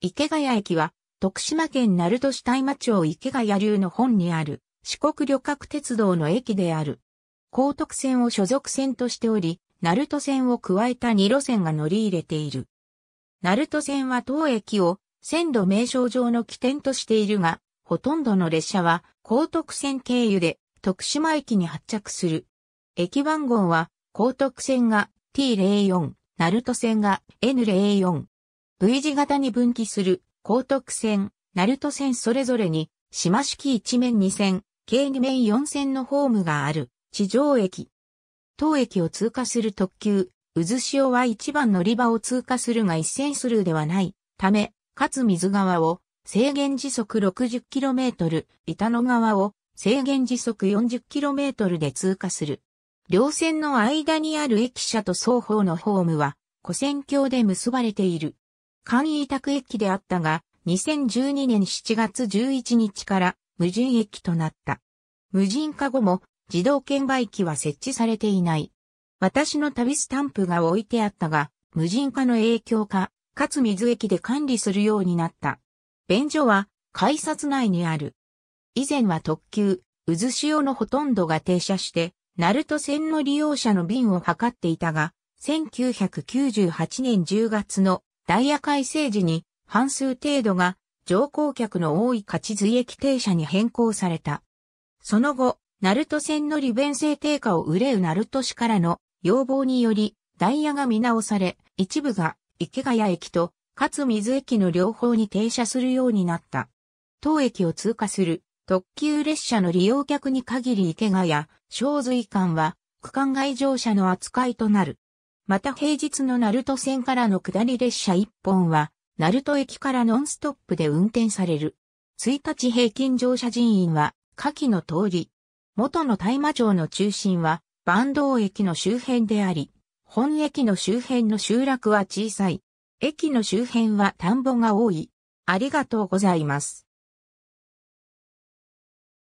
池谷駅は、徳島県鳴門市大間町池谷流の本にある、四国旅客鉄道の駅である。高徳線を所属線としており、鳴門線を加えた2路線が乗り入れている。鳴門線は当駅を線路名称上の起点としているが、ほとんどの列車は高徳線経由で徳島駅に発着する。駅番号は高徳線が T04、鳴門線が N04、V 字型に分岐する高徳線、鳴門線それぞれに、島式一面二線、計二面四線のホームがある地上駅。当駅を通過する特急、渦潮は一番乗り場を通過するが一線スルーではないため、かつ水側を制限時速 60km、板野側を制限時速 40km で通過する。両線の間にある駅舎と双方のホームは、古線橋で結ばれている。簡易委託駅であったが、2012年7月11日から無人駅となった。無人化後も自動券売機は設置されていない。私の旅スタンプが置いてあったが、無人化の影響か、かつ水駅で管理するようになった。便所は改札内にある。以前は特急、渦潮のほとんどが停車して、鳴門線の利用者の便を測っていたが、1998年10月のダイヤ改正時に半数程度が乗降客の多い勝津駅停車に変更された。その後、鳴門線の利便性低下を憂う鳴門市からの要望により、ダイヤが見直され、一部が池谷駅と勝水駅の両方に停車するようになった。当駅を通過する特急列車の利用客に限り池谷、小水間は区間外乗車の扱いとなる。また平日の鳴門線からの下り列車1本は、鳴門駅からノンストップで運転される。1日平均乗車人員は、下記の通り。元の大麻町の中心は、坂東駅の周辺であり、本駅の周辺の集落は小さい。駅の周辺は田んぼが多い。ありがとうございます。